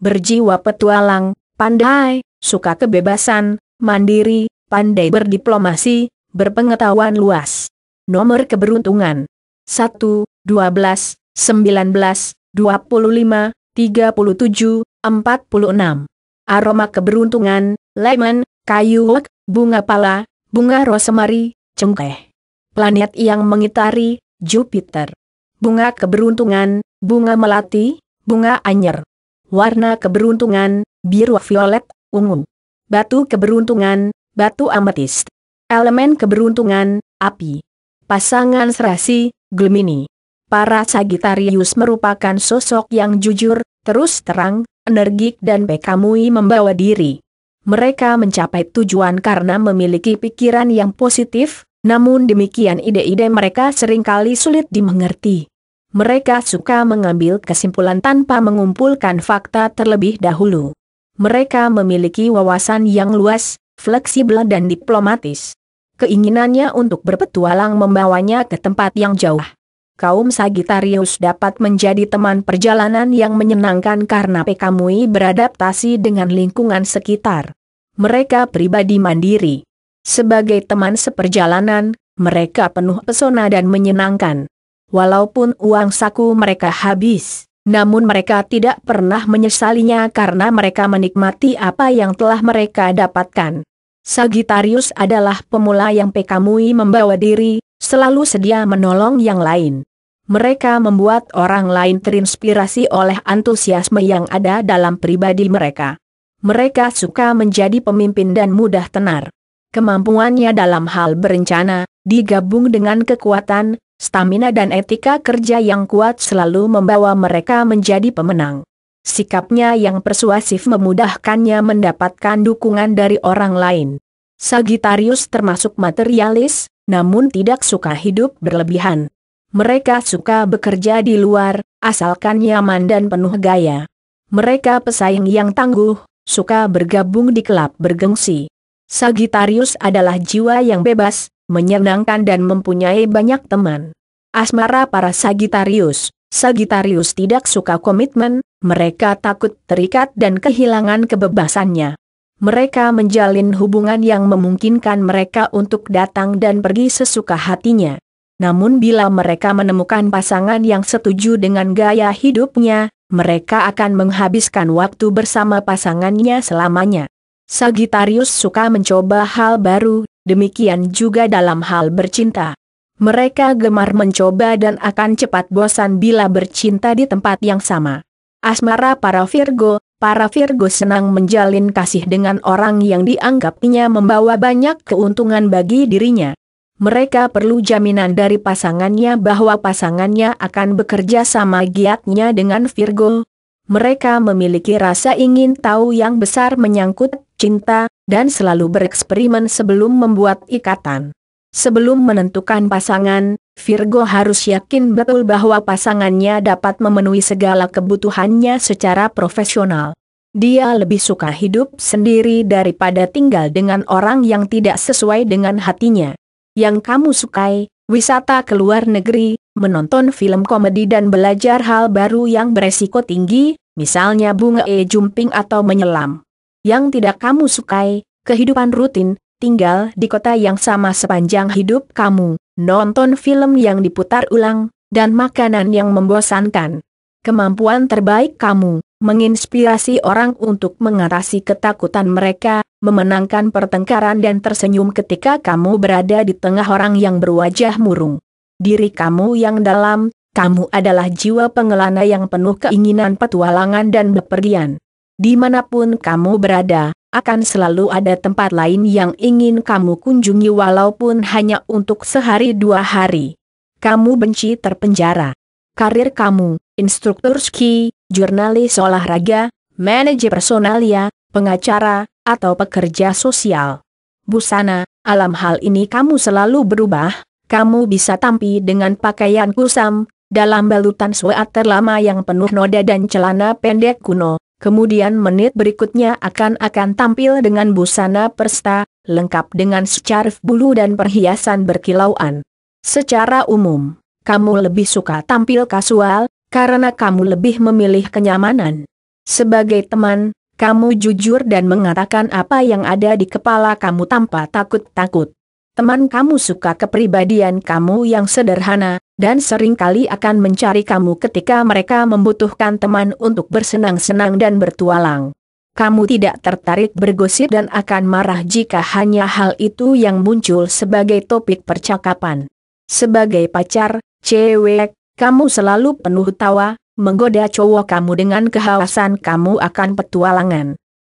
berjiwa petualang, pandai, suka kebebasan, mandiri, pandai berdiplomasi, berpengetahuan luas. Nomor keberuntungan 1, 12, 19, 25, 37, 46. Aroma keberuntungan, lemon, kayu wak, bunga pala, bunga rosemary, cengkeh. Planet yang mengitari, Jupiter. Bunga keberuntungan, bunga melati, bunga anyer warna keberuntungan, biru violet, ungu. Batu keberuntungan, batu ametist. Elemen keberuntungan, api. Pasangan serasi, Gemini. Para Sagittarius merupakan sosok yang jujur, terus terang, energik dan pekamui membawa diri. Mereka mencapai tujuan karena memiliki pikiran yang positif, namun demikian ide-ide mereka seringkali sulit dimengerti. Mereka suka mengambil kesimpulan tanpa mengumpulkan fakta terlebih dahulu. Mereka memiliki wawasan yang luas, fleksibel dan diplomatis. Keinginannya untuk berpetualang membawanya ke tempat yang jauh. Kaum Sagittarius dapat menjadi teman perjalanan yang menyenangkan karena Pekamui beradaptasi dengan lingkungan sekitar. Mereka pribadi mandiri. Sebagai teman seperjalanan, mereka penuh pesona dan menyenangkan walaupun uang saku mereka habis. Namun mereka tidak pernah menyesalinya karena mereka menikmati apa yang telah mereka dapatkan. Sagitarius adalah pemula yang pekamui membawa diri, selalu sedia menolong yang lain. Mereka membuat orang lain terinspirasi oleh antusiasme yang ada dalam pribadi mereka. Mereka suka menjadi pemimpin dan mudah tenar. Kemampuannya dalam hal berencana, digabung dengan kekuatan, stamina dan etika kerja yang kuat selalu membawa mereka menjadi pemenang. Sikapnya yang persuasif memudahkannya mendapatkan dukungan dari orang lain. Sagitarius termasuk materialis, namun tidak suka hidup berlebihan. Mereka suka bekerja di luar, asalkan nyaman dan penuh gaya. Mereka pesaing yang tangguh, suka bergabung di klub bergengsi. Sagitarius adalah jiwa yang bebas, menyenangkan dan mempunyai banyak teman. Asmara para Sagitarius Sagitarius tidak suka komitmen, mereka takut terikat dan kehilangan kebebasannya. Mereka menjalin hubungan yang memungkinkan mereka untuk datang dan pergi sesuka hatinya. Namun bila mereka menemukan pasangan yang setuju dengan gaya hidupnya, mereka akan menghabiskan waktu bersama pasangannya selamanya. Sagitarius suka mencoba hal baru demikian juga dalam hal bercinta. Mereka gemar mencoba dan akan cepat bosan bila bercinta di tempat yang sama. Asmara para Virgo, para Virgo senang menjalin kasih dengan orang yang dianggapnya membawa banyak keuntungan bagi dirinya. Mereka perlu jaminan dari pasangannya bahwa pasangannya akan bekerja sama giatnya dengan Virgo. Mereka memiliki rasa ingin tahu yang besar menyangkut cinta, dan selalu bereksperimen sebelum membuat ikatan. Sebelum menentukan pasangan, Virgo harus yakin betul bahwa pasangannya dapat memenuhi segala kebutuhannya secara profesional. Dia lebih suka hidup sendiri daripada tinggal dengan orang yang tidak sesuai dengan hatinya. Yang kamu sukai, wisata ke luar negeri, menonton film komedi dan belajar hal baru yang beresiko tinggi, misalnya bunga e-jumping atau menyelam yang tidak kamu sukai, kehidupan rutin, tinggal di kota yang sama sepanjang hidup kamu, nonton film yang diputar ulang, dan makanan yang membosankan. Kemampuan terbaik kamu, menginspirasi orang untuk mengatasi ketakutan mereka, memenangkan pertengkaran dan tersenyum ketika kamu berada di tengah orang yang berwajah murung. Diri kamu yang dalam, kamu adalah jiwa pengelana yang penuh keinginan petualangan dan bepergian. Dimanapun kamu berada, akan selalu ada tempat lain yang ingin kamu kunjungi walaupun hanya untuk sehari dua hari. Kamu benci terpenjara. Karir kamu, instruktur ski, jurnalis olahraga, manajer personalia, ya, pengacara, atau pekerja sosial. Busana, alam hal ini kamu selalu berubah, kamu bisa tampi dengan pakaian kusam, dalam balutan sweater lama yang penuh noda dan celana pendek kuno, Kemudian menit berikutnya akan-akan tampil dengan busana persta, lengkap dengan scarf bulu dan perhiasan berkilauan. Secara umum, kamu lebih suka tampil kasual, karena kamu lebih memilih kenyamanan. Sebagai teman, kamu jujur dan mengatakan apa yang ada di kepala kamu tanpa takut-takut. Teman kamu suka kepribadian kamu yang sederhana, dan seringkali akan mencari kamu ketika mereka membutuhkan teman untuk bersenang-senang dan bertualang. Kamu tidak tertarik bergosip dan akan marah jika hanya hal itu yang muncul sebagai topik percakapan. Sebagai pacar, cewek, kamu selalu penuh tawa, menggoda cowok kamu dengan kehausan kamu akan petualangan.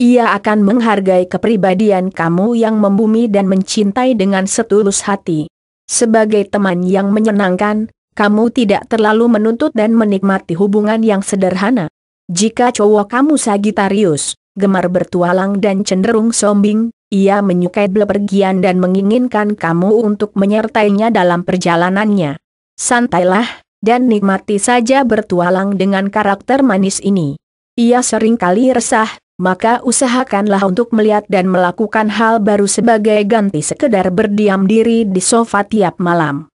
Ia akan menghargai kepribadian kamu yang membumi dan mencintai dengan setulus hati. Sebagai teman yang menyenangkan, kamu tidak terlalu menuntut dan menikmati hubungan yang sederhana. Jika cowok kamu Sagitarius, gemar bertualang dan cenderung sombing, ia menyukai bepergian dan menginginkan kamu untuk menyertainya dalam perjalanannya. Santailah, dan nikmati saja bertualang dengan karakter manis ini. Ia seringkali resah, maka usahakanlah untuk melihat dan melakukan hal baru sebagai ganti sekedar berdiam diri di sofa tiap malam.